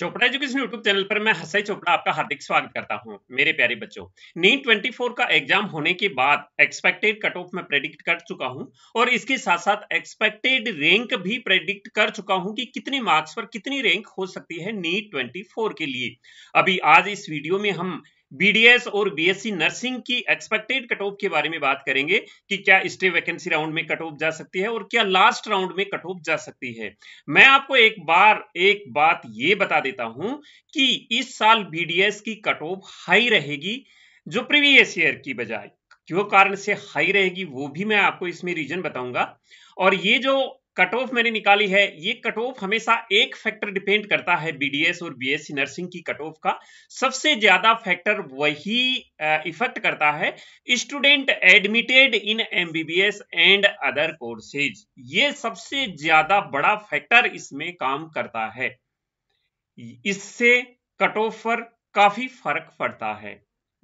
Chopra education YouTube channel पर मैं हसई चोपड़ा आपका हार्दिक स्वागत करता हूं मेरे प्यारे बच्चों नीट 24 का एग्जाम होने के बाद एक्सपेक्टेड कट ऑफ मैं प्रेडिक्ट कर चुका हूं और इसके साथ साथ एक्सपेक्टेड रैंक भी प्रेडिक्ट कर चुका हूं कि कितने मार्क्स पर कितनी रैंक हो सकती है नीट 24 के लिए अभी आज इस वीडियो में हम बीडीएस और बीएससी नर्सिंग की एक्सपेक्टेड कट ऑफ के बारे में बात करेंगे कि क्या स्टे वैकेंसी राउंड में कट ऑफ जा सकती है और क्या लास्ट राउंड में कट ऑफ जा सकती है मैं आपको एक बार एक बात ये बता देता हूं कि इस साल बीडीएस की कट ऑफ हाई रहेगी जो प्रीवियस ईयर की बजाय क्यों कारण से हाई रहेगी वो भी मैं आपको इसमें रीजन बताऊंगा और ये जो कट ऑफ मैंने निकाली है ये कट ऑफ हमेशा एक फैक्टर डिपेंड करता है बीडीएस और बीएससी नर्सिंग की कट ऑफ का सबसे ज्यादा फैक्टर वही इफेक्ट करता है student admitted in MBBS and other courses ये सबसे ज्यादा बड़ा फैक्टर इसमें काम करता है इससे कट ऑफ पर काफी फर्क पड़ता है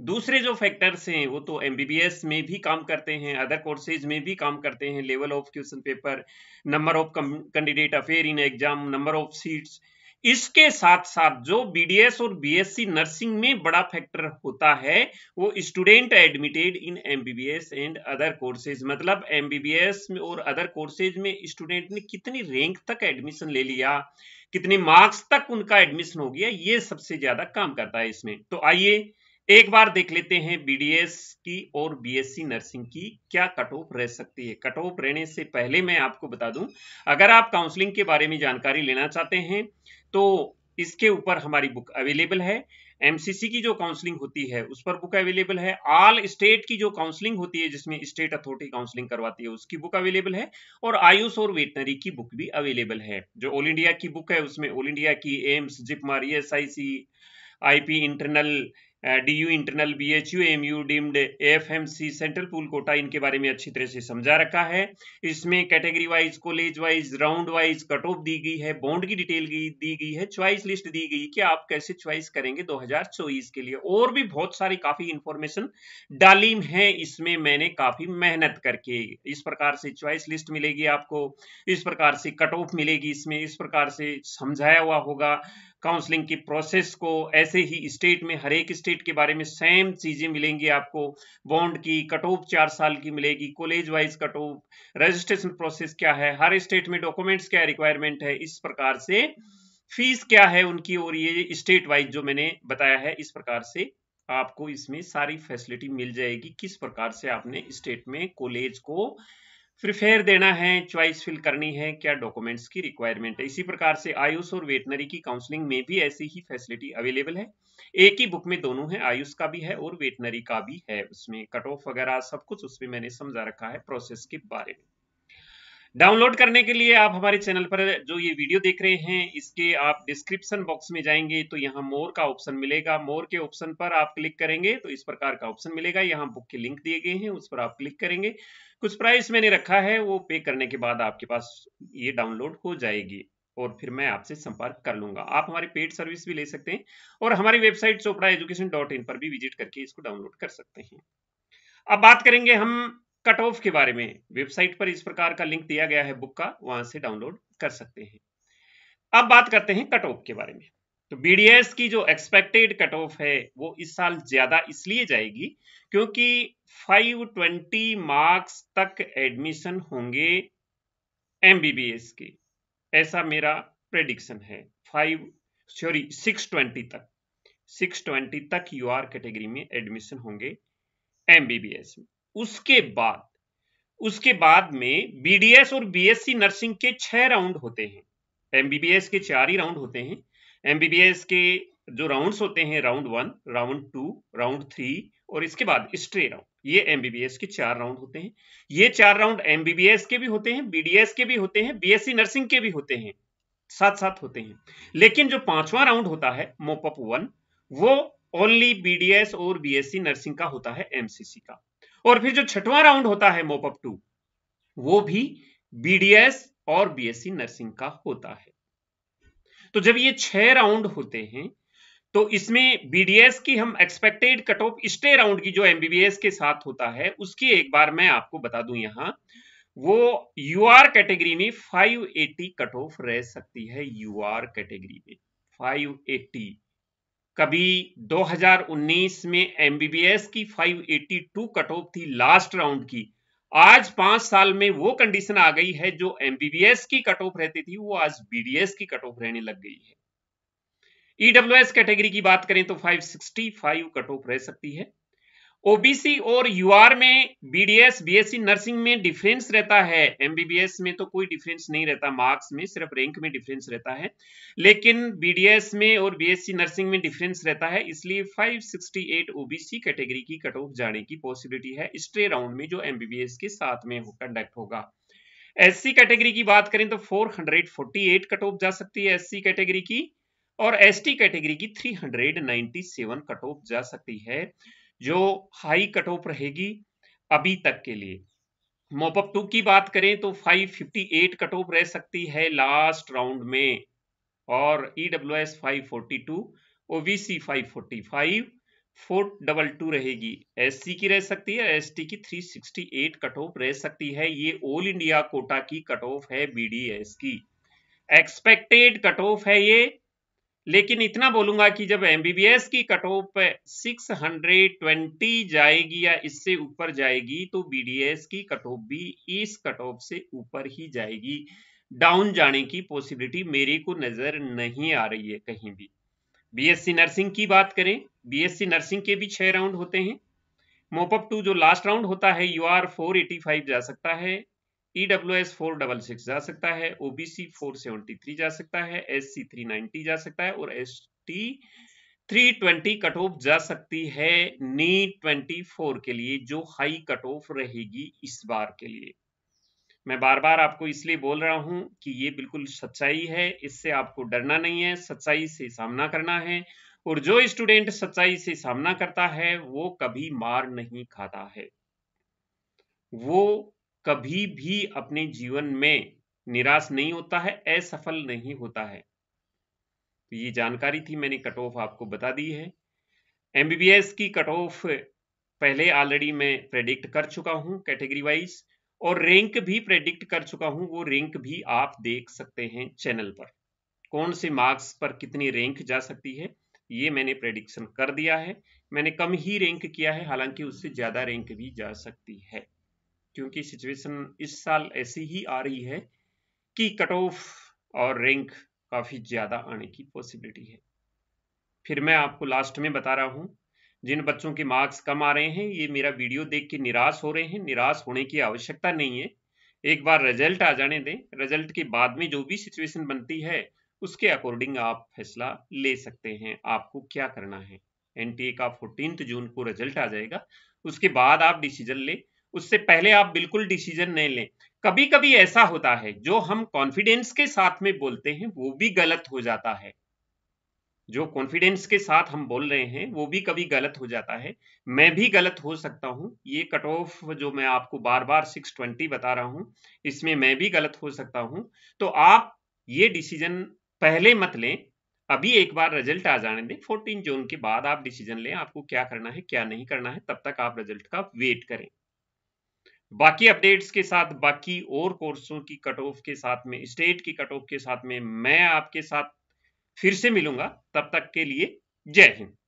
दूसरे जो फैक्टर्स हैं वो तो एम में भी काम करते हैं अदर कोर्सेज में भी काम करते हैं level of question paper number of candidate appear in exam number of seats इसके साथ साथ जो बीडीएस और बीएससी नर्सिंग में बड़ा फैक्टर होता है वो student admitted in MBBS and other courses मतलब एमबीबीएस में और अदर कोर्सेज में स्टूडेंट ने कितनी रैंक तक एडमिशन ले लिया कितने मार्क्स तक उनका एडमिशन हो गया ये सबसे ज्यादा काम करता है इसमें तो आइए एक बार देख लेते हैं बीडीएस की और बीएससी नर्सिंग की क्या कट ऑफ रह सकती है कट ऑफ रहने से पहले मैं आपको बता दूं अगर आप काउंसलिंग के बारे में जानकारी लेना चाहते हैं तो इसके ऊपर हमारी बुक अवेलेबल है एमसीसी की जो काउंसलिंग होती है उस पर बुक अवेलेबल है ऑल स्टेट की जो काउंसलिंग होती है जिसमें स्टेट अथॉरिटी काउंसलिंग करवाती है उसकी बुक अवेलेबल है और आयुष और वेटनरी की बुक भी अवेलेबल है जो ऑल इंडिया की बुक है उसमें ऑल इंडिया की AIIMS JIPMER E S I I P internal D U internal B H U M U deemed F M C central pool quota इनके बारे में अच्छी तरह से समझा रखा है इसमें category wise college wise round wise cut off दी गई है बॉन्ड की डिटेल दी गई है च्वाइस लिस्ट दी गई कि आप कैसे च्वाइस करेंगे चौबीस के लिए और भी बहुत सारी काफी इंफॉर्मेशन डालीम है इसमें मैंने काफी मेहनत करके इस प्रकार से च्वाइस लिस्ट मिलेगी आपको इस प्रकार से कट ऑफ मिलेगी इसमें इस प्रकार से समझाया हुआ होगा काउंसलिंग की प्रोसेस को ऐसे ही स्टेट में हर एक स्टेट के बारे में सेम चीज़ें मिलेंगी आपको बॉन्ड की कट ऑफ चार साल की मिलेगी college wise cut off registration process क्या है हर स्टेट में डॉक्यूमेंट्स क्या रिक्वायरमेंट है इस प्रकार से फीस क्या है उनकी और ये स्टेट वाइज जो मैंने बताया है इस प्रकार से आपको इसमें सारी फैसिलिटी मिल जाएगी किस प्रकार से आपने स्टेट में कॉलेज को फिर फेयर देना है चॉइस फिल करनी है क्या डॉक्यूमेंट्स की रिक्वायरमेंट है इसी प्रकार से आयुष और वेटनरी की काउंसलिंग में भी ऐसी ही फैसिलिटी अवेलेबल है एक ही बुक में दोनों है आयुष का भी है और वेटनरी का भी है उसमें कट ऑफ वगैरह सब कुछ उसमें मैंने समझा रखा है प्रोसेस के बारे में डाउनलोड करने के लिए आप हमारे चैनल पर जो ये वीडियो देख रहे हैं इसके आप डिस्क्रिप्शन बॉक्स में जाएंगे तो यहाँ मोर का ऑप्शन मिलेगा मोर के ऑप्शन पर आप क्लिक करेंगे तो इस प्रकार का ऑप्शन मिलेगा यहाँ बुक के लिंक दिए गए हैं उस पर आप क्लिक करेंगे कुछ प्राइस मैंने रखा है वो पे करने के बाद आपके पास ये डाउनलोड हो जाएगी और फिर मैं आपसे संपर्क कर लूंगा आप हमारी पेड सर्विस भी ले सकते हैं और हमारी website Chopra education dot in पर भी विजिट करके इसको डाउनलोड कर सकते हैं अब बात करेंगे हम कट ऑफ के बारे में वेबसाइट पर इस प्रकार का लिंक दिया गया है बुक का वहां से डाउनलोड कर सकते हैं अब बात करते हैं कट ऑफ के बारे में तो बीडीएस की जो एक्सपेक्टेड कट ऑफ है वो इस साल ज्यादा इसलिए जाएगी क्योंकि 520 मार्क्स तक एडमिशन होंगे एमबीबीएस के ऐसा मेरा प्रेडिक्शन है फाइव सॉरी 620 तक 620 तक यूआर कैटेगरी में एडमिशन होंगे एमबीबीएस में उसके बाद उसके बाद में बीडीएस और बीएससी नर्सिंग के छह राउंड होते हैं एमबीबीएस के चार ही राउंड होते हैं एमबीबीएस के जो राउंड्स होते हैं round one round two round three और इसके बाद स्ट्रे राउंड ये एमबीबीएस के चार राउंड होते हैं ये चार राउंड एमबीबीएस के भी होते हैं बीडीएस के भी होते हैं बीएससी नर्सिंग के भी होते हैं साथ साथ होते हैं लेकिन जो पांचवा राउंड होता है मोपअप वन वो ओनली बीडीएस और बीएससी नर्सिंग का होता है एमसीसी का और फिर जो छठवां राउंड होता है मोपअप टू वो भी बीडीएस और बीएससी नर्सिंग का होता है तो जब ये छह राउंड होते हैं तो इसमें बीडीएस की हम expected cut off stay round की जो एमबीबीएस के साथ होता है उसकी एक बार मैं आपको बता दूं यहां वो यूआर कैटेगरी में 580 कट ऑफ रह सकती है यूआर कैटेगरी में 580 कभी 2019 में एमबीबीएस की 582 कट ऑफ थी लास्ट राउंड की आज पांच साल में वो कंडीशन आ गई है जो एमबीबीएस की कट ऑफ रहती थी वो आज बी की कट ऑफ रहने लग गई है ईडब्ल्यू e कैटेगरी की बात करें तो 565 कट ऑफ रह सकती है ओबीसी और यूआर में बीडीएस बीएससी नर्सिंग में डिफरेंस रहता है एमबीबीएस में तो कोई डिफरेंस नहीं रहता मार्क्स में सिर्फ रैंक में डिफरेंस रहता है लेकिन बीडीएस में और बीएससी नर्सिंग में डिफरेंस रहता है इसलिए 568 ओबीसी कैटेगरी की कट ऑफ जाने की पॉसिबिलिटी है स्ट्रे राउंड में जो एमबीबीएस के साथ में कंडक्ट होगा एस कैटेगरी की बात करें तो फोर कट ऑफ जा सकती है एस कैटेगरी की और एस कैटेगरी की थ्री कट ऑफ जा सकती है जो हाई कट ऑफ रहेगी अभी तक के लिए मोपअप टू की बात करें तो 558 कट ऑफ रह सकती है लास्ट राउंड में और E W S five forty two O C five forty five four double two रहेगी एस सी की रह सकती है एस टी की three sixty eight cut off रह सकती है ये ऑल इंडिया कोटा की कट ऑफ है बी डी एस की एक्सपेक्टेड कट ऑफ है ये लेकिन इतना बोलूंगा कि जब एमबीबीएस की कट ऑफ 620 जाएगी या इससे ऊपर जाएगी तो बीडीएस की कट ऑफ भी इस कट ऑफ से ऊपर ही जाएगी डाउन जाने की पॉसिबिलिटी मेरे को नजर नहीं आ रही है कहीं भी बीएससी नर्सिंग की बात करें बीएससी नर्सिंग के भी छह राउंड होते हैं मोपअप टू जो लास्ट राउंड होता है U R four eighty five जा सकता है E W S four double six जा सकता है ओबीसी फोर सेवेंटी थ्री जा सकता है एस सी थ्री नाइनटी जा सकता है और S T three twenty cut off जा सकती है नी ट्वेंटी फोर के लिए जो हाई कट ऑफ रहेगी इस बार के लिए मैं बार बार आपको इसलिए बोल रहा हूं कि ये बिल्कुल सच्चाई है इससे आपको डरना नहीं है सच्चाई से सामना करना है और जो स्टूडेंट सच्चाई से सामना करता है वो कभी मार नहीं खाता है वो कभी भी अपने जीवन में निराश नहीं होता है असफल नहीं होता है तो ये जानकारी थी मैंने कट ऑफ आपको बता दी है एमबीबीएस की कट ऑफ पहले ऑलरेडी मैं प्रेडिक्ट कर चुका हूँ कैटेगरी वाइज और रैंक भी प्रेडिक्ट कर चुका हूँ वो रैंक भी आप देख सकते हैं चैनल पर कौन से मार्क्स पर कितनी रैंक जा सकती है ये मैंने प्रेडिक्शन कर दिया है मैंने कम ही रैंक किया है हालांकि उससे ज़्यादा रैंक भी जा सकती है क्योंकि सिचुएशन इस साल ऐसी ही आ रही है कि कट ऑफ और रैंक काफ़ी ज़्यादा आने की पॉसिबिलिटी है फिर मैं आपको लास्ट में बता रहा हूं जिन बच्चों के मार्क्स कम आ रहे हैं ये मेरा वीडियो देख के निराश हो रहे हैं निराश होने की आवश्यकता नहीं है एक बार रिजल्ट आ जाने दें रिजल्ट के बाद में जो भी सिचुएशन बनती है उसके अकॉर्डिंग आप फैसला ले सकते हैं आपको क्या करना है एनटीए का फोर्टीन जून को रिजल्ट आ जाएगा उसके बाद आप डिसीजन ले उससे पहले आप बिल्कुल डिसीजन नहीं लें कभी कभी ऐसा होता है जो हम कॉन्फिडेंस के साथ में बोलते हैं वो भी गलत हो जाता है जो कॉन्फिडेंस के साथ हम बोल रहे हैं वो भी कभी गलत हो जाता है मैं भी गलत हो सकता हूँ ये कट ऑफ जो मैं आपको बार बार सिक्स ट्वेंटी बता रहा हूँ इसमें मैं भी गलत हो सकता हूँ तो आप ये डिसीजन पहले मत लें अभी एक बार रिजल्ट आ जाने दें फोर्टीन जून के बाद आप डिसीजन लें आपको क्या करना है क्या नहीं करना है तब तक आप रिजल्ट का वेट करें बाकी अपडेट्स के साथ बाकी और कोर्सों की कट ऑफ के साथ में स्टेट की कट ऑफ के साथ में मैं आपके साथ फिर से मिलूंगा तब तक के लिए जय हिंद